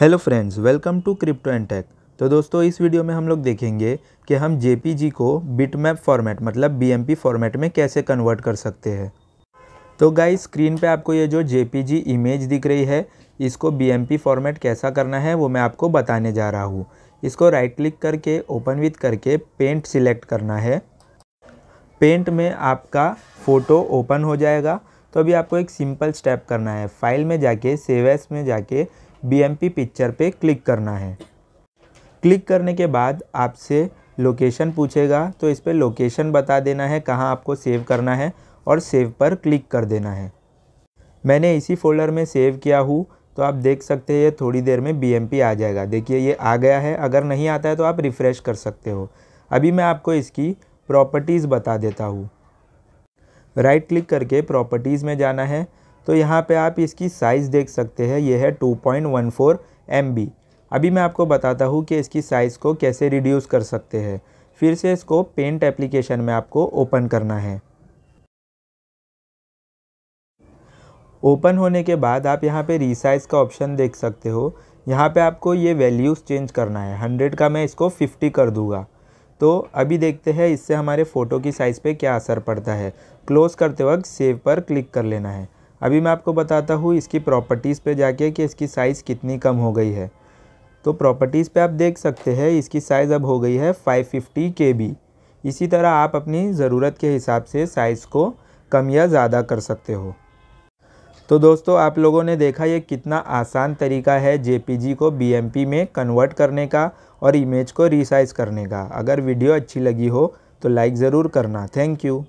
hello friends welcome to crypto and tech तो दोस्तों इस वीडियो में हम लोग देखेंगे कि हम जे को बिटमैप फॉर्मेट मतलब बी फॉर्मेट में कैसे कन्वर्ट कर सकते हैं तो गाइस स्क्रीन पे आपको ये जो जे इमेज दिख रही है इसको बी फॉर्मेट कैसा करना है वो मैं आपको बताने जा रहा हूँ इसको राइट क्लिक करके ओपन विथ करके पेंट सिलेक्ट करना है पेंट में आपका फ़ोटो ओपन हो जाएगा तो अभी आपको एक सिंपल स्टेप करना है फाइल में जाके सेवेस में जाके बी पिक्चर पे क्लिक करना है क्लिक करने के बाद आपसे लोकेशन पूछेगा तो इस पर लोकेशन बता देना है कहाँ आपको सेव करना है और सेव पर क्लिक कर देना है मैंने इसी फोल्डर में सेव किया हूँ तो आप देख सकते हैं थोड़ी देर में बी आ जाएगा देखिए ये आ गया है अगर नहीं आता है तो आप रिफ़्रेश कर सकते हो अभी मैं आपको इसकी प्रॉपर्टीज़ बता देता हूँ राइट क्लिक करके प्रॉपर्टीज़ में जाना है तो यहाँ पे आप इसकी साइज़ देख सकते हैं ये है two point one four M अभी मैं आपको बताता हूँ कि इसकी साइज़ को कैसे रिड्यूस कर सकते हैं फिर से इसको पेंट एप्लीकेशन में आपको ओपन करना है ओपन होने के बाद आप यहाँ पे रिसाइज़ का ऑप्शन देख सकते हो यहाँ पे आपको ये वैल्यूज़ चेंज करना है हंड्रेड का मैं इसको फिफ्टी कर दूँगा तो अभी देखते हैं इससे हमारे फ़ोटो की साइज़ पे क्या असर पड़ता है क्लोज़ करते वक्त सेव पर क्लिक कर लेना है अभी मैं आपको बताता हूँ इसकी प्रॉपर्टीज़ पे जाके कि इसकी साइज़ कितनी कम हो गई है तो प्रॉपर्टीज़ पे आप देख सकते हैं इसकी साइज़ अब हो गई है 550 के इसी तरह आप अपनी ज़रूरत के हिसाब से साइज़ को कम या ज़्यादा कर सकते हो तो दोस्तों आप लोगों ने देखा ये कितना आसान तरीका है जे को बी में कन्वर्ट करने का और इमेज को रिसाइज़ करने का अगर वीडियो अच्छी लगी हो तो लाइक ज़रूर करना थैंक यू